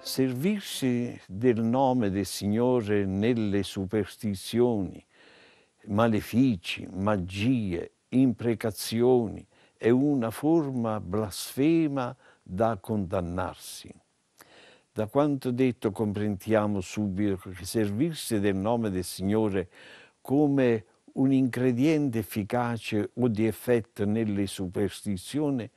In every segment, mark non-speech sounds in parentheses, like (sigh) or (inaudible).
Servirsi del nome del Signore nelle superstizioni, malefici, magie, imprecazioni è una forma blasfema da condannarsi. Da quanto detto comprendiamo subito che servirsi del nome del Signore come un ingrediente efficace o di effetto nelle superstizioni,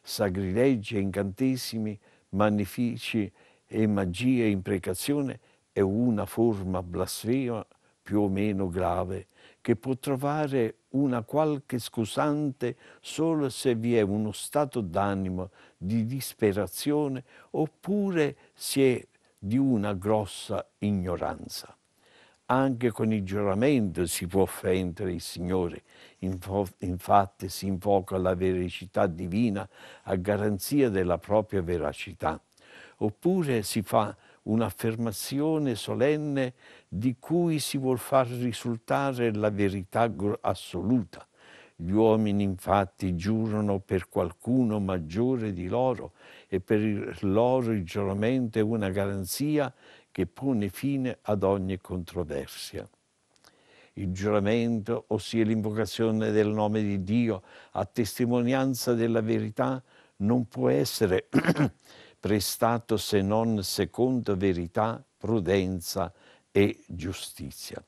sagrileggi e incantesimi, magnifici e magie e imprecazione è una forma blasfema più o meno grave che può trovare una qualche scusante solo se vi è uno stato d'animo di disperazione oppure se è di una grossa ignoranza anche con il giuramento si può offendere il Signore. Infatti si invoca la vericità divina a garanzia della propria veracità. Oppure si fa un'affermazione solenne di cui si vuol far risultare la verità assoluta. Gli uomini infatti giurano per qualcuno maggiore di loro e per loro il giuramento è una garanzia che pone fine ad ogni controversia. Il giuramento, ossia l'invocazione del nome di Dio a testimonianza della verità, non può essere (clears throat) prestato se non secondo verità, prudenza e giustizia.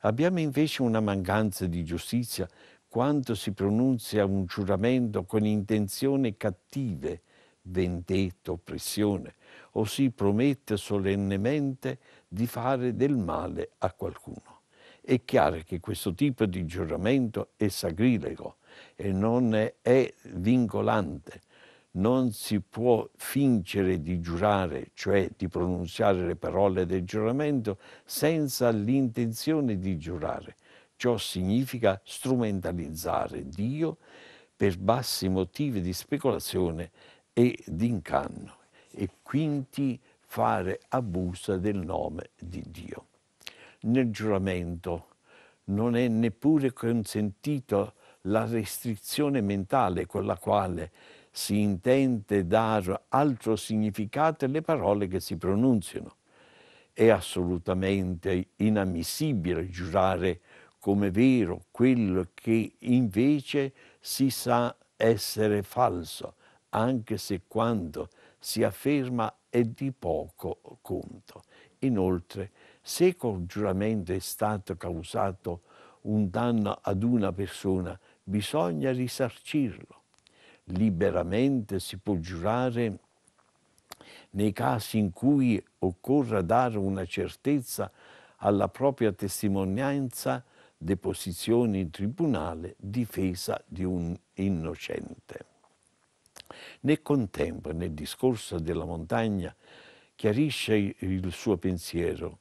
Abbiamo invece una mancanza di giustizia quando si pronunzia un giuramento con intenzioni cattive, vendetta, oppressione, o si promette solennemente di fare del male a qualcuno. È chiaro che questo tipo di giuramento è sacrilego e non è vincolante. Non si può fingere di giurare, cioè di pronunziare le parole del giuramento, senza l'intenzione di giurare. Ciò significa strumentalizzare Dio per bassi motivi di speculazione e d'incanno e quindi fare abuso del nome di Dio. Nel giuramento non è neppure consentito la restrizione mentale con la quale si intende dare altro significato alle parole che si pronunziano. È assolutamente inammissibile giurare come vero quello che invece si sa essere falso, anche se quando si afferma è di poco conto. Inoltre, se col giuramento è stato causato un danno ad una persona, bisogna risarcirlo. Liberamente si può giurare nei casi in cui occorra dare una certezza alla propria testimonianza, deposizione in tribunale, difesa di un innocente. Nel contempo, nel discorso della montagna, chiarisce il suo pensiero.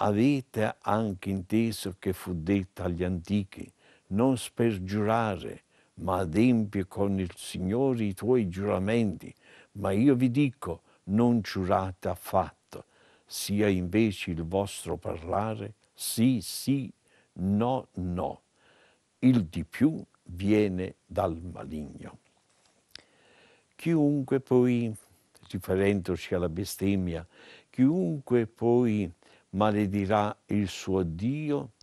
Avete anche inteso che fu detto agli antichi, non spergiurare, ma adempi con il Signore i tuoi giuramenti. Ma io vi dico, non giurate affatto, sia invece il vostro parlare sì, sì, no, no. Il di più viene dal maligno. Chiunque poi, riferendosi alla bestemmia, chiunque poi maledirà il suo Dio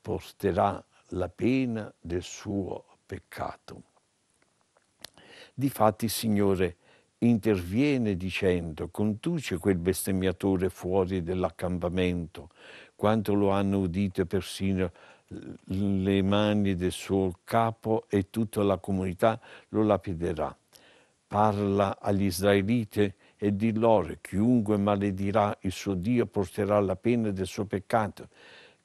porterà la pena del suo peccato. Difatti il Signore interviene dicendo conduce quel bestemmiatore fuori dell'accampamento, quanto lo hanno udito persino le mani del suo capo e tutta la comunità lo lapiderà. Parla agli israeliti e di loro, chiunque maledirà il suo Dio porterà la pena del suo peccato,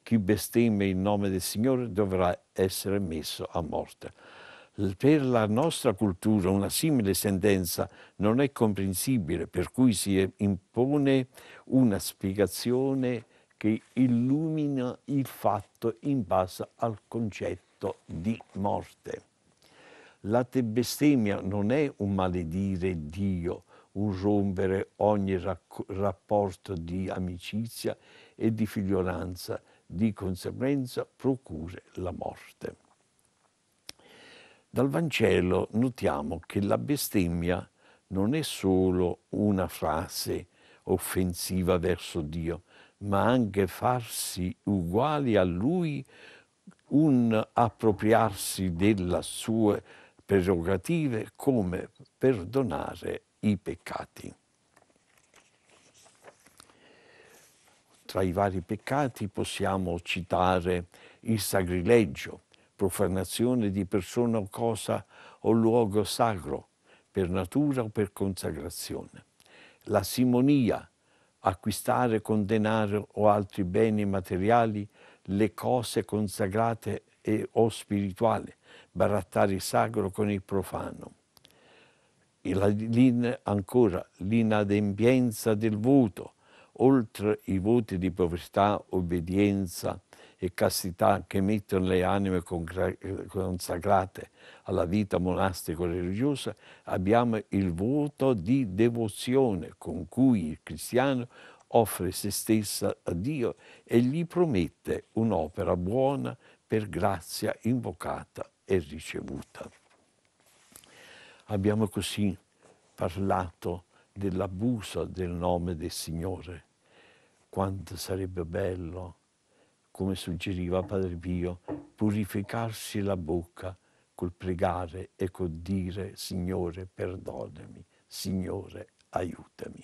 chi bestemmia il nome del Signore dovrà essere messo a morte. Per la nostra cultura una simile sentenza non è comprensibile, per cui si impone una spiegazione che illumina il fatto in base al concetto di morte. La bestemmia non è un maledire Dio, un rompere ogni rapporto di amicizia e di figliolanza, di conseguenza procure la morte. Dal Vangelo notiamo che la bestemmia non è solo una frase offensiva verso Dio, ma anche farsi uguali a Lui, un appropriarsi della sua prerogative come perdonare i peccati. Tra i vari peccati possiamo citare il sagrilegio, profanazione di persona o cosa o luogo sacro, per natura o per consacrazione, la simonia, acquistare con denaro o altri beni materiali le cose consacrate e, o spirituale, barattare il sacro con il profano. E la, l'in, ancora l'inadempienza del voto, oltre i voti di povertà, obbedienza e castità che mettono le anime consacrate alla vita monastico-religiosa, abbiamo il voto di devozione con cui il cristiano offre se stessa a Dio e gli promette un'opera buona per grazia invocata e ricevuta. Abbiamo così parlato dell'abuso del nome del Signore. Quanto sarebbe bello, come suggeriva Padre Pio, purificarsi la bocca col pregare e col dire Signore perdonami, Signore aiutami.